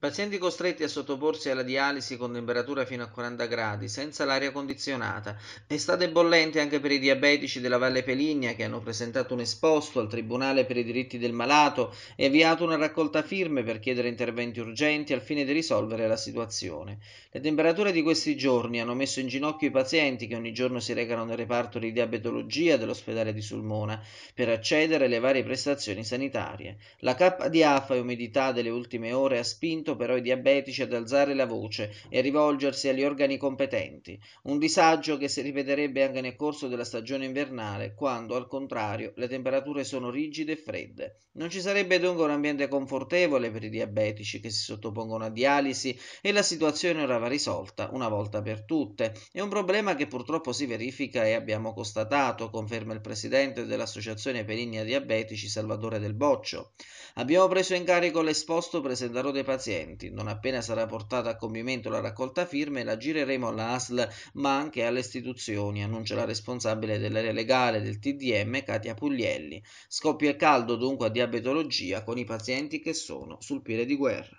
Pazienti costretti a sottoporsi alla dialisi con temperatura fino a 40 gradi, senza l'aria condizionata. Estate bollente anche per i diabetici della Valle Peligna che hanno presentato un esposto al Tribunale per i diritti del malato e avviato una raccolta firme per chiedere interventi urgenti al fine di risolvere la situazione. Le temperature di questi giorni hanno messo in ginocchio i pazienti che ogni giorno si recano nel reparto di diabetologia dell'ospedale di Sulmona per accedere alle varie prestazioni sanitarie. La cappa di afa e umidità delle ultime ore ha spinto spinto però i diabetici ad alzare la voce e rivolgersi agli organi competenti, un disagio che si ripeterebbe anche nel corso della stagione invernale, quando al contrario le temperature sono rigide e fredde. Non ci sarebbe dunque un ambiente confortevole per i diabetici che si sottopongono a dialisi e la situazione ora va risolta una volta per tutte. È un problema che purtroppo si verifica e abbiamo constatato, conferma il presidente dell'Associazione Perigna Diabetici Salvatore Del Boccio. Abbiamo preso in carico l'esposto presentato dei pazienti precedenti. Non appena sarà portata a compimento la raccolta firme, la gireremo alla ASL ma anche alle istituzioni, annuncia la responsabile dell'area legale del TDM Katia Puglielli. Scoppia il caldo dunque a diabetologia con i pazienti che sono sul piede di guerra.